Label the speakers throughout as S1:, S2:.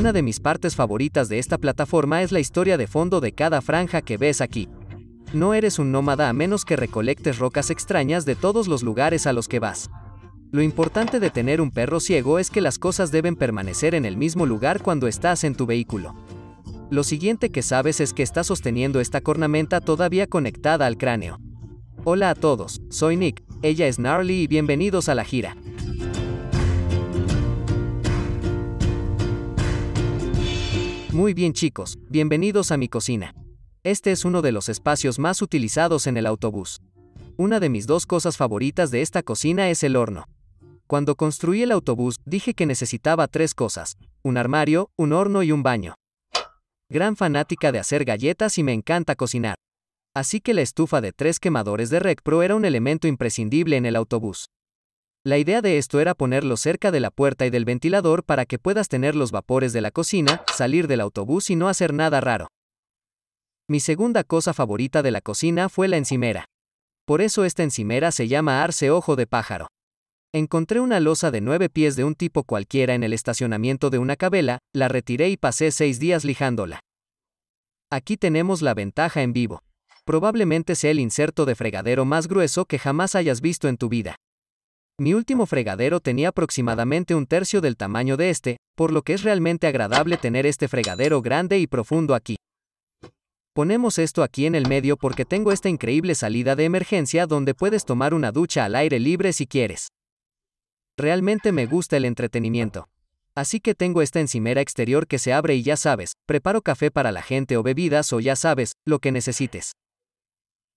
S1: Una de mis partes favoritas de esta plataforma es la historia de fondo de cada franja que ves aquí. No eres un nómada a menos que recolectes rocas extrañas de todos los lugares a los que vas. Lo importante de tener un perro ciego es que las cosas deben permanecer en el mismo lugar cuando estás en tu vehículo. Lo siguiente que sabes es que está sosteniendo esta cornamenta todavía conectada al cráneo. Hola a todos, soy Nick, ella es Narly y bienvenidos a la gira. Muy bien chicos, bienvenidos a mi cocina. Este es uno de los espacios más utilizados en el autobús. Una de mis dos cosas favoritas de esta cocina es el horno. Cuando construí el autobús, dije que necesitaba tres cosas, un armario, un horno y un baño. Gran fanática de hacer galletas y me encanta cocinar. Así que la estufa de tres quemadores de RecPro era un elemento imprescindible en el autobús. La idea de esto era ponerlo cerca de la puerta y del ventilador para que puedas tener los vapores de la cocina, salir del autobús y no hacer nada raro. Mi segunda cosa favorita de la cocina fue la encimera. Por eso esta encimera se llama arce ojo de pájaro. Encontré una losa de nueve pies de un tipo cualquiera en el estacionamiento de una cabela, la retiré y pasé seis días lijándola. Aquí tenemos la ventaja en vivo. Probablemente sea el inserto de fregadero más grueso que jamás hayas visto en tu vida. Mi último fregadero tenía aproximadamente un tercio del tamaño de este, por lo que es realmente agradable tener este fregadero grande y profundo aquí. Ponemos esto aquí en el medio porque tengo esta increíble salida de emergencia donde puedes tomar una ducha al aire libre si quieres. Realmente me gusta el entretenimiento. Así que tengo esta encimera exterior que se abre y ya sabes, preparo café para la gente o bebidas o ya sabes, lo que necesites.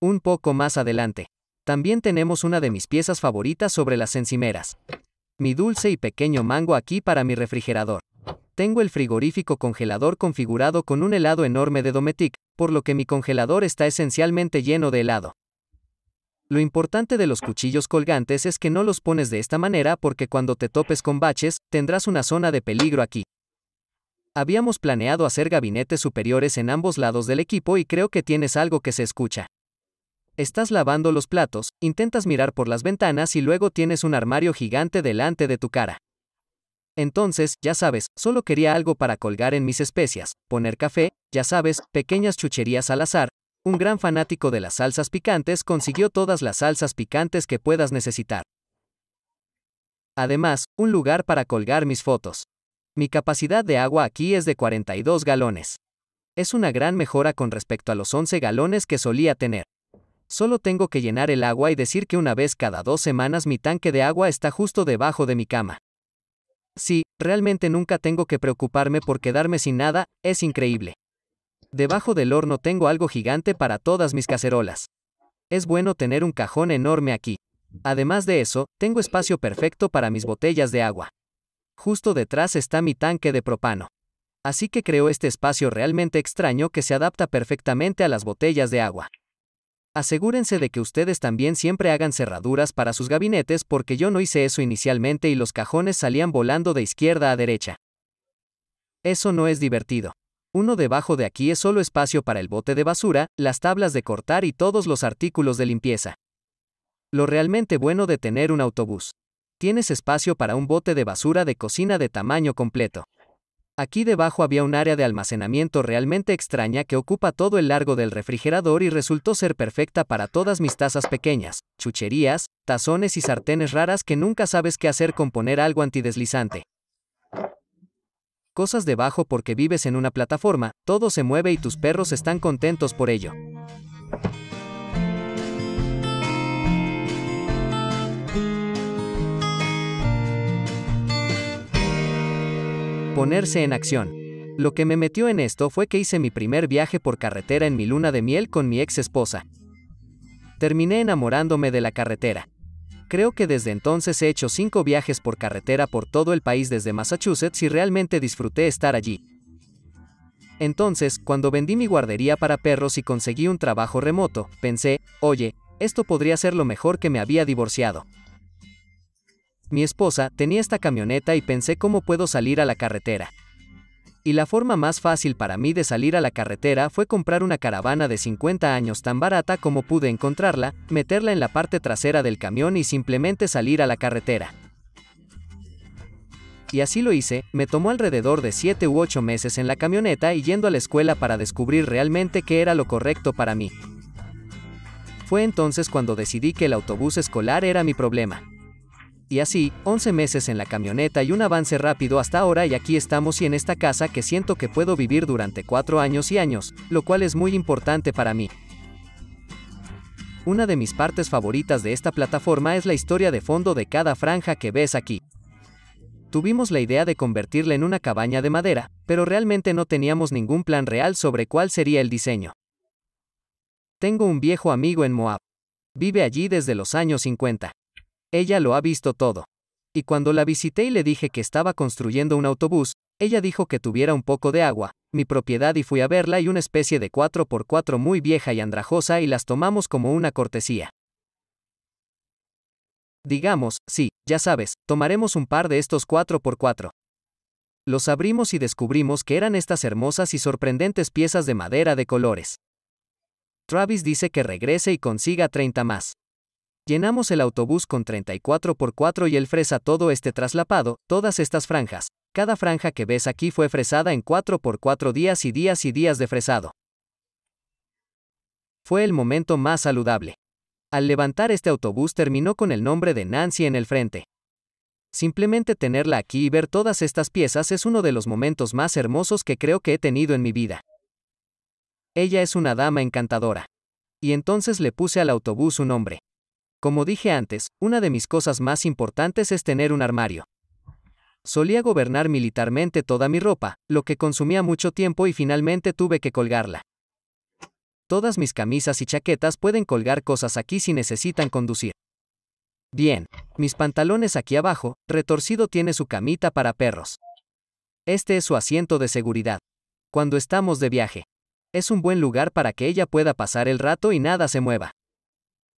S1: Un poco más adelante. También tenemos una de mis piezas favoritas sobre las encimeras. Mi dulce y pequeño mango aquí para mi refrigerador. Tengo el frigorífico congelador configurado con un helado enorme de Dometic, por lo que mi congelador está esencialmente lleno de helado. Lo importante de los cuchillos colgantes es que no los pones de esta manera porque cuando te topes con baches, tendrás una zona de peligro aquí. Habíamos planeado hacer gabinetes superiores en ambos lados del equipo y creo que tienes algo que se escucha. Estás lavando los platos, intentas mirar por las ventanas y luego tienes un armario gigante delante de tu cara. Entonces, ya sabes, solo quería algo para colgar en mis especias, poner café, ya sabes, pequeñas chucherías al azar. Un gran fanático de las salsas picantes consiguió todas las salsas picantes que puedas necesitar. Además, un lugar para colgar mis fotos. Mi capacidad de agua aquí es de 42 galones. Es una gran mejora con respecto a los 11 galones que solía tener. Solo tengo que llenar el agua y decir que una vez cada dos semanas mi tanque de agua está justo debajo de mi cama. Sí, realmente nunca tengo que preocuparme por quedarme sin nada, es increíble. Debajo del horno tengo algo gigante para todas mis cacerolas. Es bueno tener un cajón enorme aquí. Además de eso, tengo espacio perfecto para mis botellas de agua. Justo detrás está mi tanque de propano. Así que creo este espacio realmente extraño que se adapta perfectamente a las botellas de agua. Asegúrense de que ustedes también siempre hagan cerraduras para sus gabinetes porque yo no hice eso inicialmente y los cajones salían volando de izquierda a derecha. Eso no es divertido. Uno debajo de aquí es solo espacio para el bote de basura, las tablas de cortar y todos los artículos de limpieza. Lo realmente bueno de tener un autobús. Tienes espacio para un bote de basura de cocina de tamaño completo. Aquí debajo había un área de almacenamiento realmente extraña que ocupa todo el largo del refrigerador y resultó ser perfecta para todas mis tazas pequeñas, chucherías, tazones y sartenes raras que nunca sabes qué hacer con poner algo antideslizante. Cosas debajo porque vives en una plataforma, todo se mueve y tus perros están contentos por ello. Ponerse en acción. Lo que me metió en esto fue que hice mi primer viaje por carretera en mi luna de miel con mi ex esposa. Terminé enamorándome de la carretera. Creo que desde entonces he hecho cinco viajes por carretera por todo el país desde Massachusetts y realmente disfruté estar allí. Entonces, cuando vendí mi guardería para perros y conseguí un trabajo remoto, pensé, oye, esto podría ser lo mejor que me había divorciado. Mi esposa tenía esta camioneta y pensé cómo puedo salir a la carretera. Y la forma más fácil para mí de salir a la carretera fue comprar una caravana de 50 años tan barata como pude encontrarla, meterla en la parte trasera del camión y simplemente salir a la carretera y así lo hice, me tomó alrededor de 7 u 8 meses en la camioneta y yendo a la escuela para descubrir realmente qué era lo correcto para mí. Fue entonces cuando decidí que el autobús escolar era mi problema y así, 11 meses en la camioneta y un avance rápido hasta ahora y aquí estamos y en esta casa que siento que puedo vivir durante 4 años y años, lo cual es muy importante para mí. Una de mis partes favoritas de esta plataforma es la historia de fondo de cada franja que ves aquí. Tuvimos la idea de convertirla en una cabaña de madera, pero realmente no teníamos ningún plan real sobre cuál sería el diseño. Tengo un viejo amigo en Moab. Vive allí desde los años 50. Ella lo ha visto todo. Y cuando la visité y le dije que estaba construyendo un autobús, ella dijo que tuviera un poco de agua, mi propiedad y fui a verla y una especie de 4x4 muy vieja y andrajosa y las tomamos como una cortesía. Digamos, sí, ya sabes, tomaremos un par de estos 4x4. Los abrimos y descubrimos que eran estas hermosas y sorprendentes piezas de madera de colores. Travis dice que regrese y consiga 30 más. Llenamos el autobús con 34 por 4 y él fresa todo este traslapado, todas estas franjas. Cada franja que ves aquí fue fresada en 4 x 4 días y días y días de fresado. Fue el momento más saludable. Al levantar este autobús terminó con el nombre de Nancy en el frente. Simplemente tenerla aquí y ver todas estas piezas es uno de los momentos más hermosos que creo que he tenido en mi vida. Ella es una dama encantadora. Y entonces le puse al autobús un nombre. Como dije antes, una de mis cosas más importantes es tener un armario. Solía gobernar militarmente toda mi ropa, lo que consumía mucho tiempo y finalmente tuve que colgarla. Todas mis camisas y chaquetas pueden colgar cosas aquí si necesitan conducir. Bien, mis pantalones aquí abajo, retorcido tiene su camita para perros. Este es su asiento de seguridad. Cuando estamos de viaje, es un buen lugar para que ella pueda pasar el rato y nada se mueva.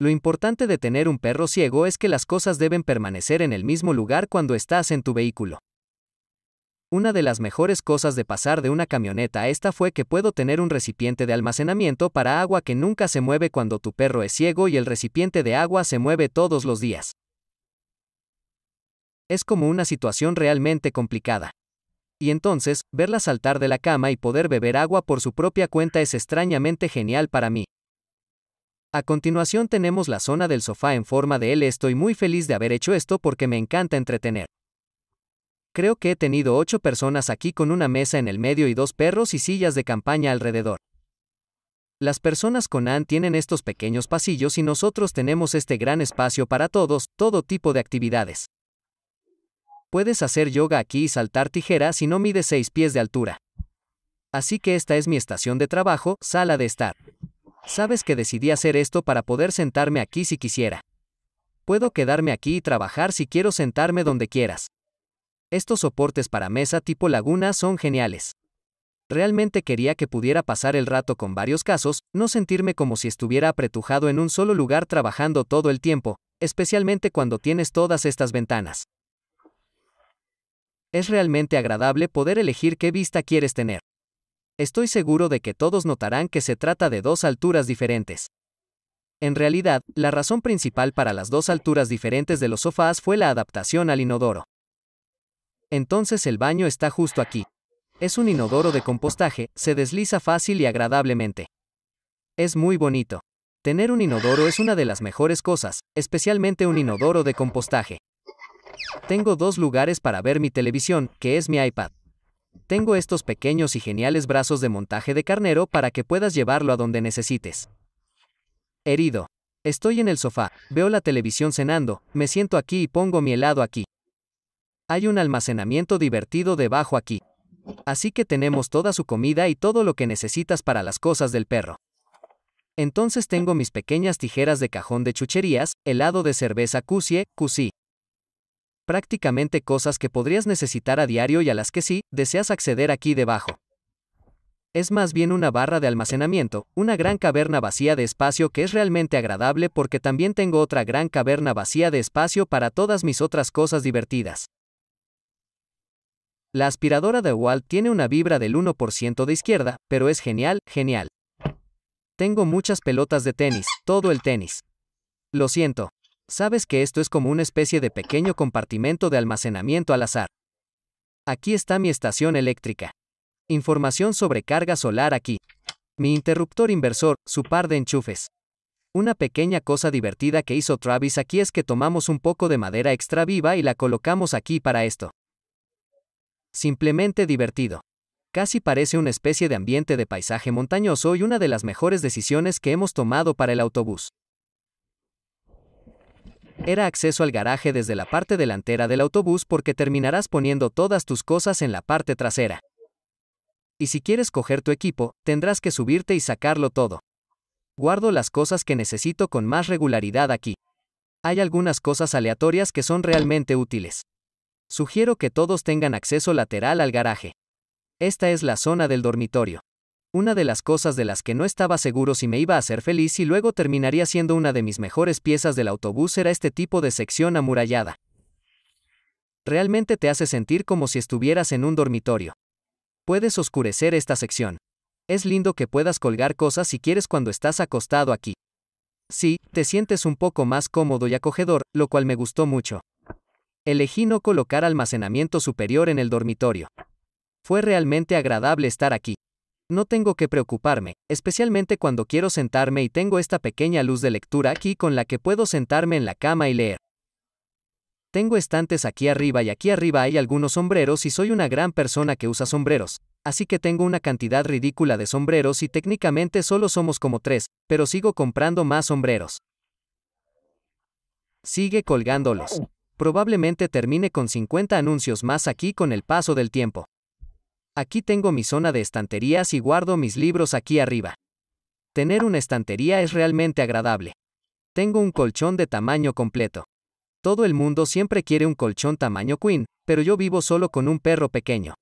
S1: Lo importante de tener un perro ciego es que las cosas deben permanecer en el mismo lugar cuando estás en tu vehículo. Una de las mejores cosas de pasar de una camioneta a esta fue que puedo tener un recipiente de almacenamiento para agua que nunca se mueve cuando tu perro es ciego y el recipiente de agua se mueve todos los días. Es como una situación realmente complicada. Y entonces, verla saltar de la cama y poder beber agua por su propia cuenta es extrañamente genial para mí. A continuación tenemos la zona del sofá en forma de L. Estoy muy feliz de haber hecho esto porque me encanta entretener. Creo que he tenido ocho personas aquí con una mesa en el medio y dos perros y sillas de campaña alrededor. Las personas con AN tienen estos pequeños pasillos y nosotros tenemos este gran espacio para todos, todo tipo de actividades. Puedes hacer yoga aquí y saltar tijeras si no mides seis pies de altura. Así que esta es mi estación de trabajo, sala de estar. Sabes que decidí hacer esto para poder sentarme aquí si quisiera. Puedo quedarme aquí y trabajar si quiero sentarme donde quieras. Estos soportes para mesa tipo laguna son geniales. Realmente quería que pudiera pasar el rato con varios casos, no sentirme como si estuviera apretujado en un solo lugar trabajando todo el tiempo, especialmente cuando tienes todas estas ventanas. Es realmente agradable poder elegir qué vista quieres tener. Estoy seguro de que todos notarán que se trata de dos alturas diferentes. En realidad, la razón principal para las dos alturas diferentes de los sofás fue la adaptación al inodoro. Entonces el baño está justo aquí. Es un inodoro de compostaje, se desliza fácil y agradablemente. Es muy bonito. Tener un inodoro es una de las mejores cosas, especialmente un inodoro de compostaje. Tengo dos lugares para ver mi televisión, que es mi iPad. Tengo estos pequeños y geniales brazos de montaje de carnero para que puedas llevarlo a donde necesites. Herido. Estoy en el sofá, veo la televisión cenando, me siento aquí y pongo mi helado aquí. Hay un almacenamiento divertido debajo aquí. Así que tenemos toda su comida y todo lo que necesitas para las cosas del perro. Entonces tengo mis pequeñas tijeras de cajón de chucherías, helado de cerveza cusie, cusí, prácticamente cosas que podrías necesitar a diario y a las que sí deseas acceder aquí debajo. Es más bien una barra de almacenamiento, una gran caverna vacía de espacio que es realmente agradable porque también tengo otra gran caverna vacía de espacio para todas mis otras cosas divertidas. La aspiradora de Walt tiene una vibra del 1% de izquierda, pero es genial, genial. Tengo muchas pelotas de tenis, todo el tenis. Lo siento. Sabes que esto es como una especie de pequeño compartimento de almacenamiento al azar. Aquí está mi estación eléctrica. Información sobre carga solar aquí. Mi interruptor inversor, su par de enchufes. Una pequeña cosa divertida que hizo Travis aquí es que tomamos un poco de madera extra viva y la colocamos aquí para esto. Simplemente divertido. Casi parece una especie de ambiente de paisaje montañoso y una de las mejores decisiones que hemos tomado para el autobús era acceso al garaje desde la parte delantera del autobús porque terminarás poniendo todas tus cosas en la parte trasera. Y si quieres coger tu equipo, tendrás que subirte y sacarlo todo. Guardo las cosas que necesito con más regularidad aquí. Hay algunas cosas aleatorias que son realmente útiles. Sugiero que todos tengan acceso lateral al garaje. Esta es la zona del dormitorio una de las cosas de las que no estaba seguro si me iba a hacer feliz y luego terminaría siendo una de mis mejores piezas del autobús era este tipo de sección amurallada. Realmente te hace sentir como si estuvieras en un dormitorio. Puedes oscurecer esta sección. Es lindo que puedas colgar cosas si quieres cuando estás acostado aquí. Sí, te sientes un poco más cómodo y acogedor, lo cual me gustó mucho. Elegí no colocar almacenamiento superior en el dormitorio. Fue realmente agradable estar aquí. No tengo que preocuparme, especialmente cuando quiero sentarme y tengo esta pequeña luz de lectura aquí con la que puedo sentarme en la cama y leer. Tengo estantes aquí arriba y aquí arriba hay algunos sombreros y soy una gran persona que usa sombreros, así que tengo una cantidad ridícula de sombreros y técnicamente solo somos como tres, pero sigo comprando más sombreros. Sigue colgándolos. Oh. Probablemente termine con 50 anuncios más aquí con el paso del tiempo. Aquí tengo mi zona de estanterías y guardo mis libros aquí arriba. Tener una estantería es realmente agradable. Tengo un colchón de tamaño completo. Todo el mundo siempre quiere un colchón tamaño queen, pero yo vivo solo con un perro pequeño.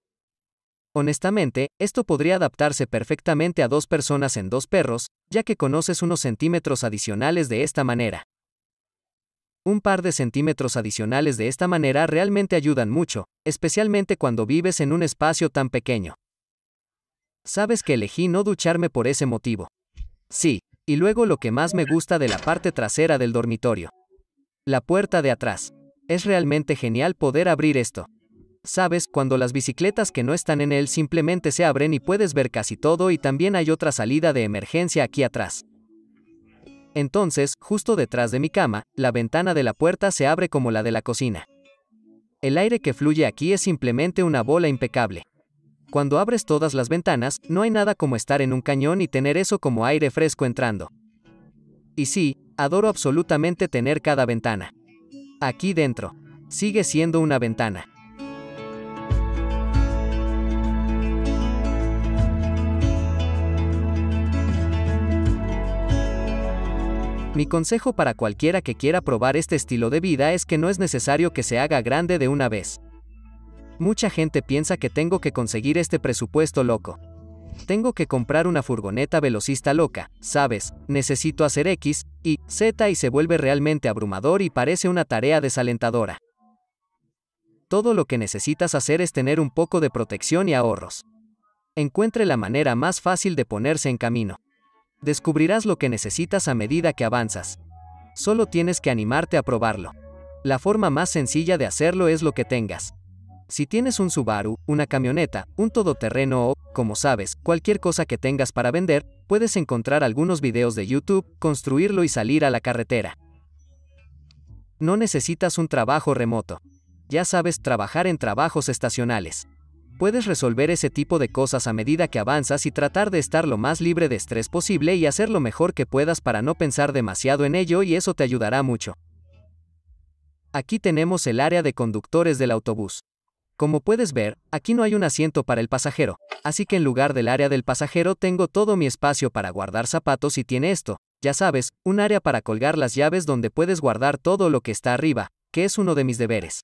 S1: Honestamente, esto podría adaptarse perfectamente a dos personas en dos perros, ya que conoces unos centímetros adicionales de esta manera. Un par de centímetros adicionales de esta manera realmente ayudan mucho, especialmente cuando vives en un espacio tan pequeño. Sabes que elegí no ducharme por ese motivo. Sí, y luego lo que más me gusta de la parte trasera del dormitorio. La puerta de atrás. Es realmente genial poder abrir esto. Sabes, cuando las bicicletas que no están en él simplemente se abren y puedes ver casi todo y también hay otra salida de emergencia aquí atrás. Entonces, justo detrás de mi cama, la ventana de la puerta se abre como la de la cocina. El aire que fluye aquí es simplemente una bola impecable. Cuando abres todas las ventanas, no hay nada como estar en un cañón y tener eso como aire fresco entrando. Y sí, adoro absolutamente tener cada ventana. Aquí dentro. Sigue siendo una ventana. Mi consejo para cualquiera que quiera probar este estilo de vida es que no es necesario que se haga grande de una vez. Mucha gente piensa que tengo que conseguir este presupuesto loco. Tengo que comprar una furgoneta velocista loca, sabes, necesito hacer X, Y, Z y se vuelve realmente abrumador y parece una tarea desalentadora. Todo lo que necesitas hacer es tener un poco de protección y ahorros. Encuentre la manera más fácil de ponerse en camino. Descubrirás lo que necesitas a medida que avanzas. Solo tienes que animarte a probarlo. La forma más sencilla de hacerlo es lo que tengas. Si tienes un Subaru, una camioneta, un todoterreno o, como sabes, cualquier cosa que tengas para vender, puedes encontrar algunos videos de YouTube, construirlo y salir a la carretera. No necesitas un trabajo remoto. Ya sabes trabajar en trabajos estacionales puedes resolver ese tipo de cosas a medida que avanzas y tratar de estar lo más libre de estrés posible y hacer lo mejor que puedas para no pensar demasiado en ello y eso te ayudará mucho. Aquí tenemos el área de conductores del autobús. Como puedes ver, aquí no hay un asiento para el pasajero, así que en lugar del área del pasajero tengo todo mi espacio para guardar zapatos y tiene esto, ya sabes, un área para colgar las llaves donde puedes guardar todo lo que está arriba, que es uno de mis deberes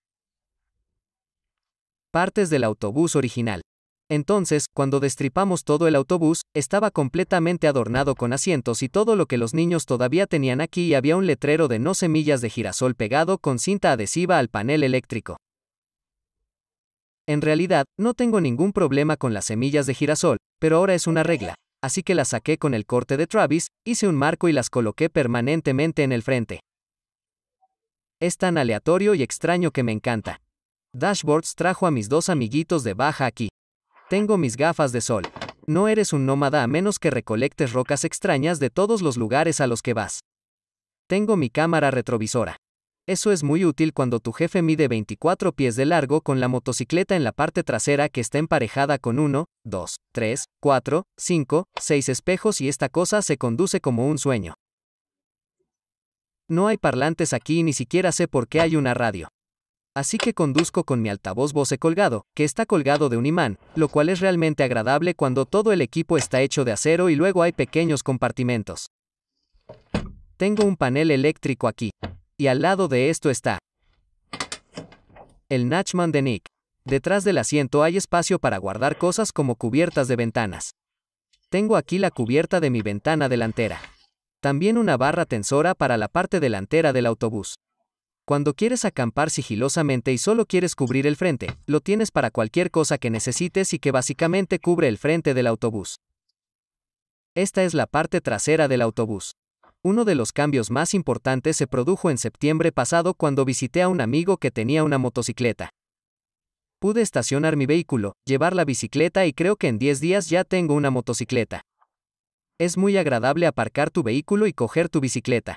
S1: partes del autobús original. Entonces, cuando destripamos todo el autobús, estaba completamente adornado con asientos y todo lo que los niños todavía tenían aquí y había un letrero de no semillas de girasol pegado con cinta adhesiva al panel eléctrico. En realidad, no tengo ningún problema con las semillas de girasol, pero ahora es una regla, así que las saqué con el corte de Travis, hice un marco y las coloqué permanentemente en el frente. Es tan aleatorio y extraño que me encanta. Dashboards trajo a mis dos amiguitos de baja aquí. Tengo mis gafas de sol. No eres un nómada a menos que recolectes rocas extrañas de todos los lugares a los que vas. Tengo mi cámara retrovisora. Eso es muy útil cuando tu jefe mide 24 pies de largo con la motocicleta en la parte trasera que está emparejada con 1, 2, 3, 4, 5, 6 espejos y esta cosa se conduce como un sueño. No hay parlantes aquí y ni siquiera sé por qué hay una radio. Así que conduzco con mi altavoz voce colgado, que está colgado de un imán, lo cual es realmente agradable cuando todo el equipo está hecho de acero y luego hay pequeños compartimentos. Tengo un panel eléctrico aquí. Y al lado de esto está el Nachman de Nick. Detrás del asiento hay espacio para guardar cosas como cubiertas de ventanas. Tengo aquí la cubierta de mi ventana delantera. También una barra tensora para la parte delantera del autobús. Cuando quieres acampar sigilosamente y solo quieres cubrir el frente, lo tienes para cualquier cosa que necesites y que básicamente cubre el frente del autobús. Esta es la parte trasera del autobús. Uno de los cambios más importantes se produjo en septiembre pasado cuando visité a un amigo que tenía una motocicleta. Pude estacionar mi vehículo, llevar la bicicleta y creo que en 10 días ya tengo una motocicleta. Es muy agradable aparcar tu vehículo y coger tu bicicleta.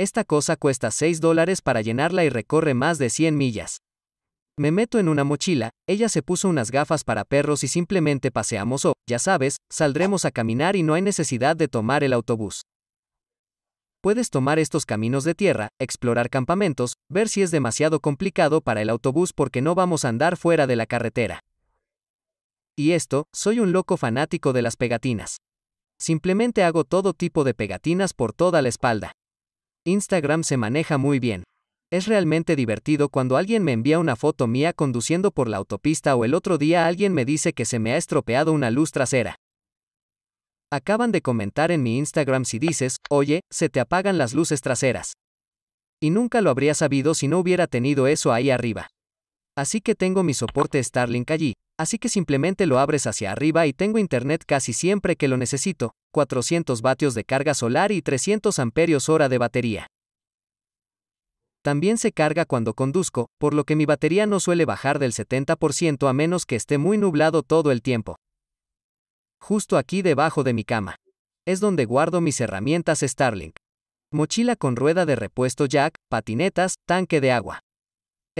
S1: Esta cosa cuesta 6 dólares para llenarla y recorre más de 100 millas. Me meto en una mochila, ella se puso unas gafas para perros y simplemente paseamos o, ya sabes, saldremos a caminar y no hay necesidad de tomar el autobús. Puedes tomar estos caminos de tierra, explorar campamentos, ver si es demasiado complicado para el autobús porque no vamos a andar fuera de la carretera. Y esto, soy un loco fanático de las pegatinas. Simplemente hago todo tipo de pegatinas por toda la espalda. Instagram se maneja muy bien. Es realmente divertido cuando alguien me envía una foto mía conduciendo por la autopista o el otro día alguien me dice que se me ha estropeado una luz trasera. Acaban de comentar en mi Instagram si dices, oye, se te apagan las luces traseras. Y nunca lo habría sabido si no hubiera tenido eso ahí arriba. Así que tengo mi soporte Starlink allí, así que simplemente lo abres hacia arriba y tengo internet casi siempre que lo necesito, 400 vatios de carga solar y 300 amperios hora de batería. También se carga cuando conduzco, por lo que mi batería no suele bajar del 70% a menos que esté muy nublado todo el tiempo. Justo aquí debajo de mi cama. Es donde guardo mis herramientas Starlink. Mochila con rueda de repuesto jack, patinetas, tanque de agua.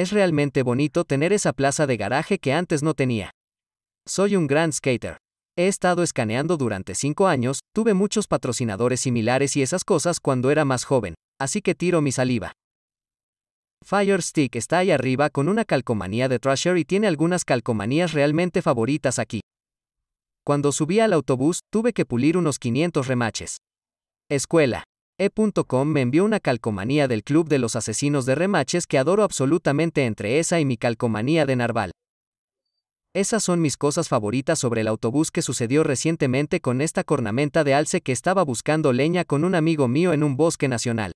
S1: Es realmente bonito tener esa plaza de garaje que antes no tenía. Soy un gran skater. He estado escaneando durante cinco años, tuve muchos patrocinadores similares y esas cosas cuando era más joven, así que tiro mi saliva. Fire Stick está ahí arriba con una calcomanía de Thrasher y tiene algunas calcomanías realmente favoritas aquí. Cuando subí al autobús, tuve que pulir unos 500 remaches. Escuela. E.com me envió una calcomanía del Club de los Asesinos de Remaches que adoro absolutamente entre esa y mi calcomanía de Narval. Esas son mis cosas favoritas sobre el autobús que sucedió recientemente con esta cornamenta de alce que estaba buscando leña con un amigo mío en un bosque nacional.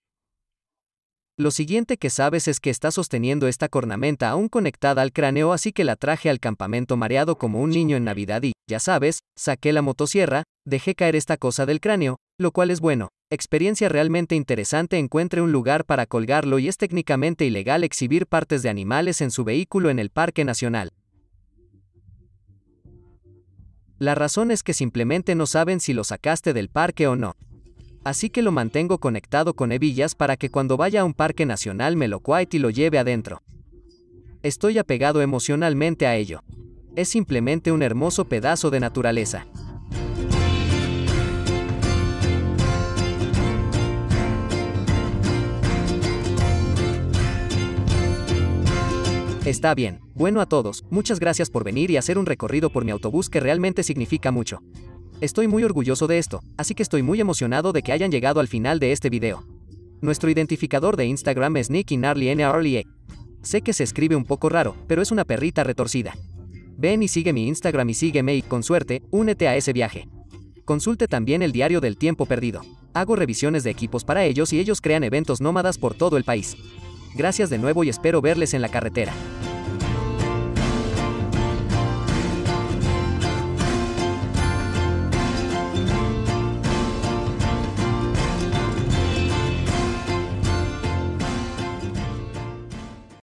S1: Lo siguiente que sabes es que está sosteniendo esta cornamenta aún conectada al cráneo, así que la traje al campamento mareado como un niño en Navidad y, ya sabes, saqué la motosierra, dejé caer esta cosa del cráneo, lo cual es bueno, experiencia realmente interesante encuentre un lugar para colgarlo y es técnicamente ilegal exhibir partes de animales en su vehículo en el Parque Nacional. La razón es que simplemente no saben si lo sacaste del parque o no. Así que lo mantengo conectado con hebillas para que cuando vaya a un parque nacional me lo quite y lo lleve adentro. Estoy apegado emocionalmente a ello. Es simplemente un hermoso pedazo de naturaleza. Está bien, bueno a todos, muchas gracias por venir y hacer un recorrido por mi autobús que realmente significa mucho. Estoy muy orgulloso de esto, así que estoy muy emocionado de que hayan llegado al final de este video. Nuestro identificador de Instagram es Nicky e. Sé que se escribe un poco raro, pero es una perrita retorcida. Ven y sigue mi Instagram y sígueme y, con suerte, únete a ese viaje. Consulte también el diario del tiempo perdido. Hago revisiones de equipos para ellos y ellos crean eventos nómadas por todo el país. Gracias de nuevo y espero verles en la carretera.